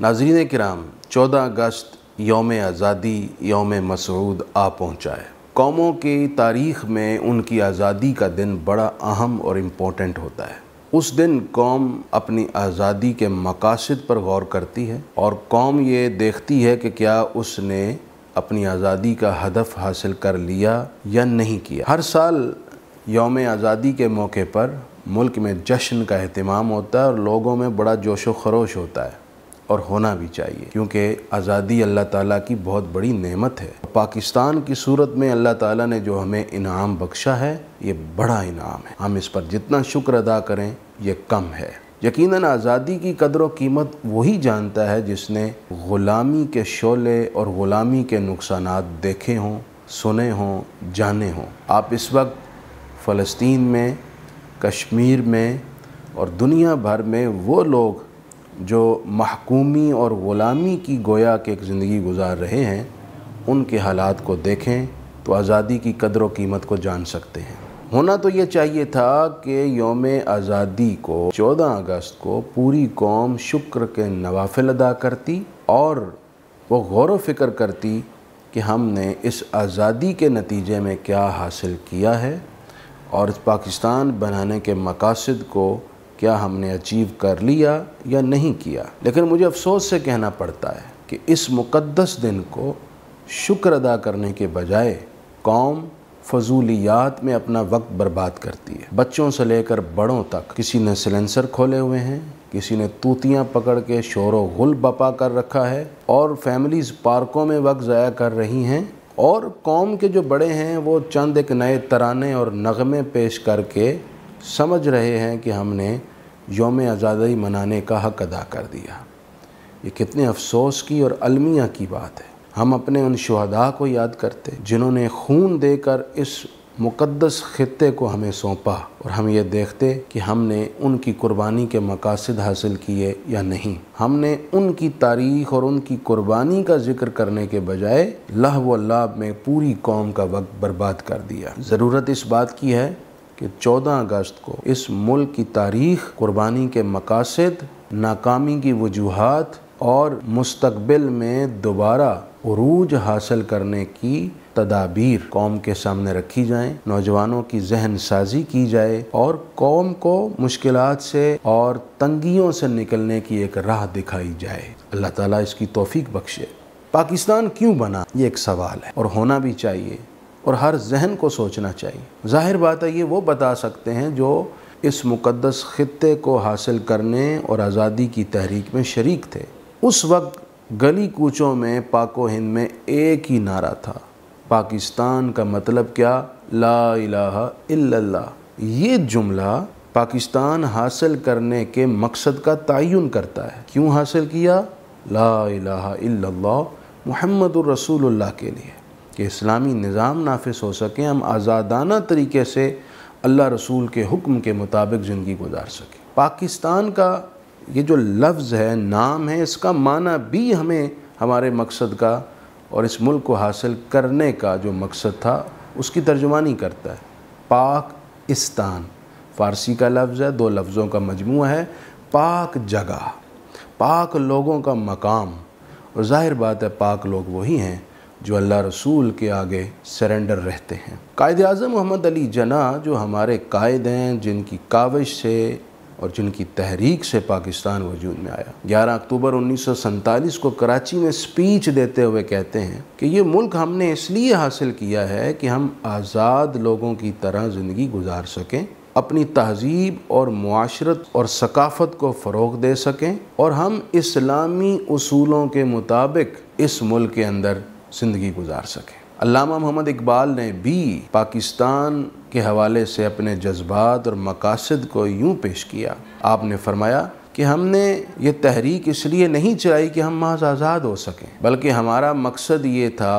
नाजरीन कराम चौदह अगस्त योम आज़ादी योम मसरूद आ पहुँचा है कौमों की तारीख में उनकी आज़ादी का दिन बड़ा अहम और इम्पोर्टेंट होता है उस दिन कौम अपनी आज़ादी के मकासद पर गौर करती है और कौम ये देखती है कि क्या उसने अपनी आज़ादी का हदफ हासिल कर लिया या नहीं किया हर साल योम आज़ादी के मौके पर मुल्क में जश्न का अहतमाम होता है और लोगों में बड़ा जोश व खरोश होता है और होना भी चाहिए क्योंकि आज़ादी अल्लाह ताला की बहुत बड़ी नेमत है पाकिस्तान की सूरत में अल्लाह ताला ने जो हमें इनाम बख्शा है ये बड़ा इनाम है हम इस पर जितना शुक्र अदा करें ये कम है यकीनन आज़ादी की कदर व कीमत वही जानता है जिसने ग़ुलामी के शोले और ग़ुलामी के नुकसान देखे हों सुने हों जाने हों आप इस वक्त फ़लस्तीन में कश्मीर में और दुनिया भर में वो लोग जो महकूमी और ग़ुलामी की गोया के एक ज़िंदगी गुजार रहे हैं उनके हालात को देखें तो आज़ादी की कदर व कीमत को जान सकते हैं होना तो ये चाहिए था कि योम आज़ादी को 14 अगस्त को पूरी कौम शुक्र के नवाफिल अदा करती और वो गौर फिक्र करती कि हमने इस आज़ादी के नतीजे में क्या हासिल किया है और पाकिस्तान बनाने के मकासद को क्या हमने अचीव कर लिया या नहीं किया लेकिन मुझे अफसोस से कहना पड़ता है कि इस मुक़दस दिन को शुक्र अदा करने के बजाय कौम फजूलियात में अपना वक्त बर्बाद करती है बच्चों से लेकर बड़ों तक किसी ने सिलेंसर खोले हुए हैं किसी ने तूतियाँ पकड़ के शोर गुल बपा कर रखा है और फैमिलीज़ पार्कों में वक्त ज़ाया कर रही हैं और कौम के जो बड़े हैं वो चंद एक नए तराने और नगमे पेश करके समझ रहे हैं कि हमने योम आज़ादी मनाने का हक़ अदा कर दिया ये कितने अफसोस की और अलमिया की बात है हम अपने उन शहदा को याद करते जिन्होंने खून देकर इस मुक़दस ख़त्े को हमें सौंपा और हम ये देखते कि हमने उनकी कुर्बानी के मकासद हासिल किए या नहीं हमने उनकी तारीख और उनकी कुर्बानी का जिक्र करने के बजाय लह व लाभ में पूरी कौम का वक्त बर्बाद कर दिया ज़रूरत इस बात की है कि 14 अगस्त को इस मुल्क की तारीख कुर्बानी के मकासद नाकामी की वजूहत और मुस्तबिल में दोबारा अरूज हासिल करने की तदाबीर कौम के सामने रखी जाए नौजवानों की जहन साजी की जाए और कौम को मुश्किल से और तंगियों से निकलने की एक राह दिखाई जाए अल्लाह ताला इसकी तोफ़ी बख्शे पाकिस्तान क्यों बना ये एक सवाल है और होना भी चाहिए और हर जहन को सोचना चाहिए जाहिर बात है ये वो बता सकते हैं जो इस मुक़दस ख़त्े को हासिल करने और आज़ादी की तहरीक में शरीक थे उस वक्त गली कूचों में पाको हिंद में एक ही नारा था पाकिस्तान का मतलब क्या ला इला ये जुमला पाकिस्तान हासिल करने के मकसद का तयन करता है क्यों हासिल किया ला इलाहा मोहम्मद रसूल के लिए कि इस्लामी निज़ाम नाफिस हो सके हम आज़ादाना तरीके से अल्लाह रसूल के हुक्म के मुताबिक ज़िंदगी गुजार सकें पाकिस्तान का ये जो लफ्ज़ है नाम है इसका माना भी हमें हमारे मकसद का और इस मुल्क को हासिल करने का जो मकसद था उसकी तर्जुमानी करता है पाकिस्तान फ़ारसी का लफ्ज़ है दो लफ्ज़ों का मजमू है पाक जगह पाक लोगों का मकाम और ज़ाहिर बात है पाक लोग वही हैं जो अल्लाह रसूल के आगे सरेंडर रहते हैं कायद अजम मोहम्मद अली जना जो हमारे कायद हैं जिनकी काविश से और जिनकी तहरीक से पाकिस्तान वजूद में आया 11 अक्टूबर उन्नीस को कराची में स्पीच देते हुए कहते हैं कि ये मुल्क हमने इसलिए हासिल किया है कि हम आज़ाद लोगों की तरह ज़िंदगी गुजार सकें अपनी तहजीब और माशरत और सकाफ़त को फ़रोग दे सकें और हम इस्लामी असूलों के मुताबिक इस मुल्क के अंदर ज़िंदगी गुजार सकें अलामा मोहम्मद इकबाल ने भी पाकिस्तान के हवाले से अपने जज्बात और मकासद को यूँ पेश किया आपने फरमाया कि हमने ये तहरीक इसलिए नहीं चलाई कि हम महज आज़ाद हो सकें बल्कि हमारा मकसद ये था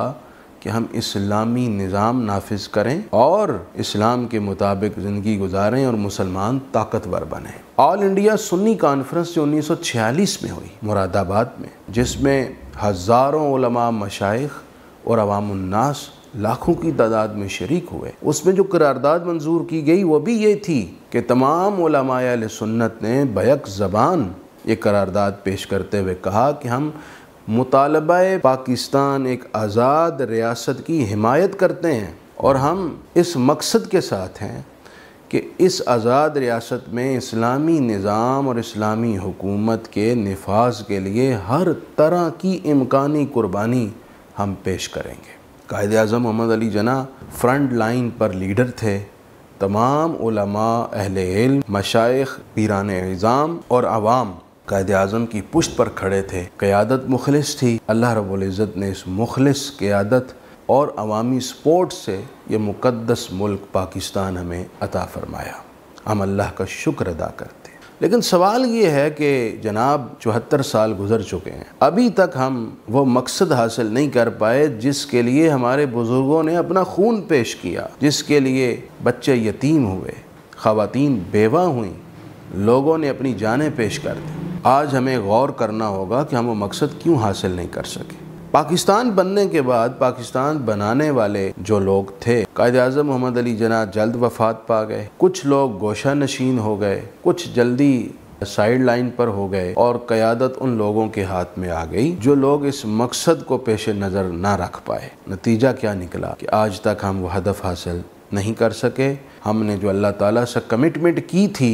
कि हम इस्लामी निज़ाम नाफिज करें और इस्लाम के मुताबिक ज़िंदगी गुजारें और मुसलमान ताकतवर बने ऑल इंडिया सुन्नी कॉन्फ्रेंस जो 1946 में हुई मुरादाबाद में जिसमें हज़ारों मशाइ और अवामनास लाखों की तादाद में शरीक हुए उसमें जो करारदाद मंजूर की गई वह भी ये थी कि तमाम सुन्नत ने बैक ज़बान ये करारदाद पेश करते हुए कहा कि हम मुतालबा पाकिस्तान एक आज़ाद रियासत की हिमायत करते हैं और हम इस मकसद के साथ हैं कि इस आज़ाद रियासत में इस्लामी निज़ाम और इस्लामी हुकूमत के नफाज के लिए हर तरह की इम्कानी कुर्बानी हम पेश करेंगे कायद अजम मोहम्मद अली जना फ्रंट लाइन पर लीडर थे तमाम अहल मशाइ पीरान निज़ाम और आवाम कायद अजम की पुश्त पर खड़े थे क़्यादत मुखलस थी अल्लाह रबुल्ज़त ने इस मुखलस क़्यादत और अवामी सपोर्ट से ये मुक़दस मुल्क पाकिस्तान हमें अता फ़रमाया हम अल्लाह का शुक्र अदा करते हैं लेकिन सवाल ये है कि जनाब चौहत्तर साल गुजर चुके हैं अभी तक हम वो मकसद हासिल नहीं कर पाए जिसके लिए हमारे बुज़ुर्गों ने अपना खून पेश किया जिसके लिए बच्चे यतीम हुए ख़वातीन बेवा हुई लोगों ने अपनी जानें पेश कर दी आज हमें गौर करना होगा कि हम वो मकसद क्यों हासिल नहीं कर सके पाकिस्तान बनने के बाद पाकिस्तान बनाने वाले जो लोग थे कायद अजम मोहम्मद अली जना जल्द वफात पा गए कुछ लोग गोशा नशीन हो गए कुछ जल्दी साइड लाइन पर हो गए और क़यादत उन लोगों के हाथ में आ गई जो लोग इस मकसद को पेश नज़र ना रख पाए नतीजा क्या निकला कि आज तक हम वह हदफ हासिल नहीं कर सके हमने जो अल्लाह ताला से कमिटमेंट की थी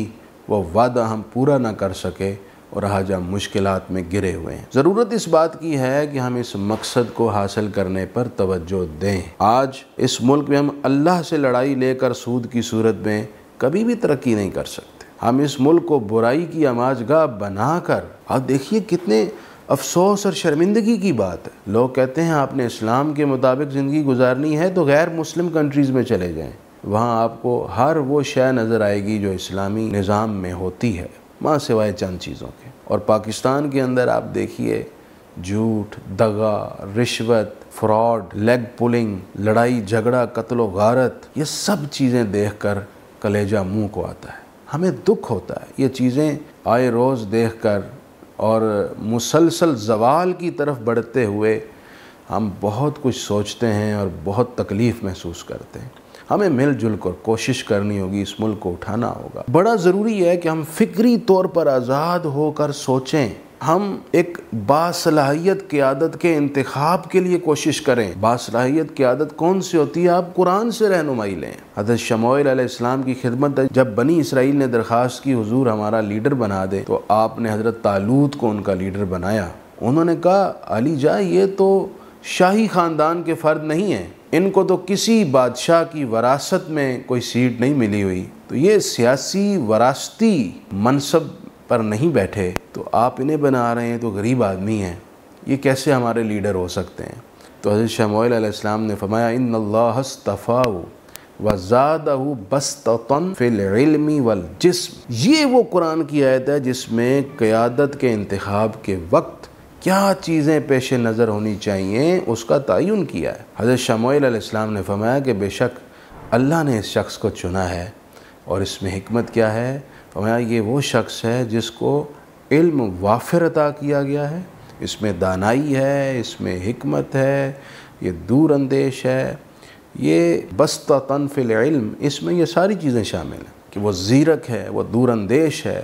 वो वादा हम पूरा ना कर सके और आज हम मुश्किल में गिरे हुए हैं ज़रूरत इस बात की है कि हम इस मकसद को हासिल करने पर तोज्जो दें आज इस मुल्क में हम अल्लाह से लड़ाई लेकर सूद की सूरत में कभी भी तरक्की नहीं कर सकते हम इस मुल्क को बुराई की बना बनाकर आप देखिए कितने अफसोस और शर्मिंदगी की बात है लोग कहते हैं आपने इस्लाम के मुताबिक ज़िंदगी गुजारनी है तो गैर मुस्लिम कंट्रीज़ में चले जाएं वहाँ आपको हर वो शय नज़र आएगी जो इस्लामी निज़ाम में होती है माँ सिवाय चंद चीज़ों के और पाकिस्तान के अंदर आप देखिए झूठ दगा रिश्वत फ्रॉड लेग पुलिंग लड़ाई झगड़ा कत्लो गारत ये सब चीज़ें देखकर कलेजा मुंह को आता है हमें दुख होता है ये चीज़ें आए रोज़ देखकर और मुसलसल जवाल की तरफ बढ़ते हुए हम बहुत कुछ सोचते हैं और बहुत तकलीफ़ महसूस करते हैं हमें मिलजुल कर कोशिश करनी होगी इस मुल्क को उठाना होगा बड़ा ज़रूरी है कि हम फिक्री तौर पर आज़ाद होकर सोचें हम एक बासलाहियत आदत के इंतखब के लिए कोशिश करें बासलाहियत आदत कौन सी होती है आप कुरान से रहनुमाई लें हजरत शमोल इस्लाम की खिदमत है जब बनी इसराइल ने दरख्वास्त की हजूर हमारा लीडर बना दे तो आपने हजरत तालूत को उनका लीडर बनाया उन्होंने कहा अली जा ये तो शाही ख़ानदान के फ़र्द नहीं है इनको तो किसी बादशाह की वरासत में कोई सीट नहीं मिली हुई तो ये सियासी वरासती मनसब पर नहीं बैठे तो आप इन्हें बना रहे हैं तो गरीब आदमी हैं ये कैसे हमारे लीडर हो सकते हैं तो हजरत शमोलाम ने फरमाया इन अल्लाफ़ा वज़ादह बस्तन फ़िलमी वल जिसम ये वो कुरान की आयत है जिसमें क़्यादत के इंतब के वक्त क्या चीज़ें पेश नज़र होनी चाहिए उसका तयन किया है हज़रत शमोलाम ने फरमाया कि बेशक अल्लाह ने इस शख्स को चुना है और इसमें हमत क्या है फरमाया ये वो शख्स है जिसको इल्म वाफिर अता किया गया है इसमें दानाई है इसमें हमत है ये दूर अंदेश है ये बस्ता तनफिल इल्म इसमें ये सारी चीज़ें शामिल हैं कि वो ज़ीरक है वो दूर अंदेश है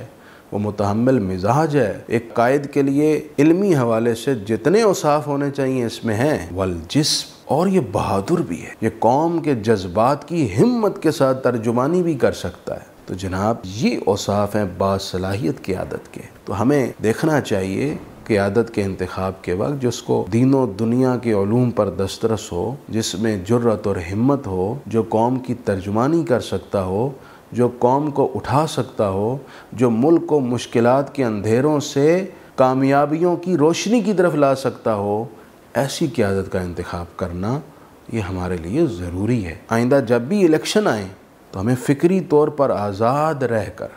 वो मुतहमल मिजाज है एक कायद के लिए इलमी हवाले से जितने उसाफ होने चाहिए इसमें हैं वल जिस्म और ये बहादुर भी है ये कौम के जज्बात की हिम्मत के साथ तर्जुमानी भी कर सकता है तो जनाब ये औसाफ हैं बासलाहियत की आदत के तो हमें देखना चाहिए आदत के इंतखब के वक्त जिसको दीनों दुनिया के ूम पर दस्तरस हो जिसमें जुर्रत और हिम्मत हो जो कौम की तर्जुमानी कर सकता हो जो कौम को उठा सकता हो जो मुल्क को मुश्किल के अंधेरों से कामयाबियों की रोशनी की तरफ ला सकता हो ऐसी क्यादत का इंतखब करना ये हमारे लिए ज़रूरी है आइंदा जब भी इलेक्शन आए तो हमें फ़िक्री तौर पर आज़ाद रह कर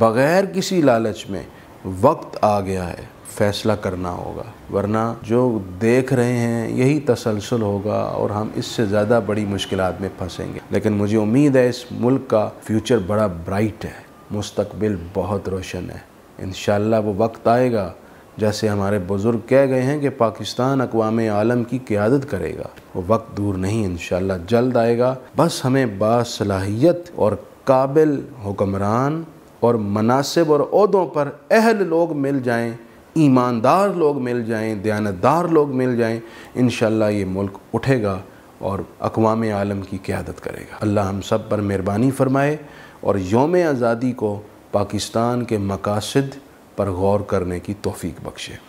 बग़ैर किसी लालच में वक्त आ गया है फैसला करना होगा वरना जो देख रहे हैं यही तसलसल होगा और हम इससे ज़्यादा बड़ी मुश्किल में फंसेंगे लेकिन मुझे उम्मीद है इस मुल्क का फ्यूचर बड़ा ब्राइट है मुस्तबिल बहुत रोशन है इन वो वक्त आएगा जैसे हमारे बुज़ुर्ग कह गए हैं कि पाकिस्तान अकवाम आलम की क्यादत करेगा वो वक्त दूर नहीं इन जल्द आएगा बस हमें बासलाहियत और काबिल हुक्मरान और मनासिब और अहदों पर अहल लोग मिल जाएँ ईमानदार लोग मिल जाएँ दयानतदार लोग मिल जाएँ इन ये मुल्क उठेगा और अकवाम आलम की क्यादत करेगा अल्लाह हम सब पर मेहरबानी फ़रमाए और योम आज़ादी को पाकिस्तान के मकासद पर गौर करने की तोफ़ी बख्शे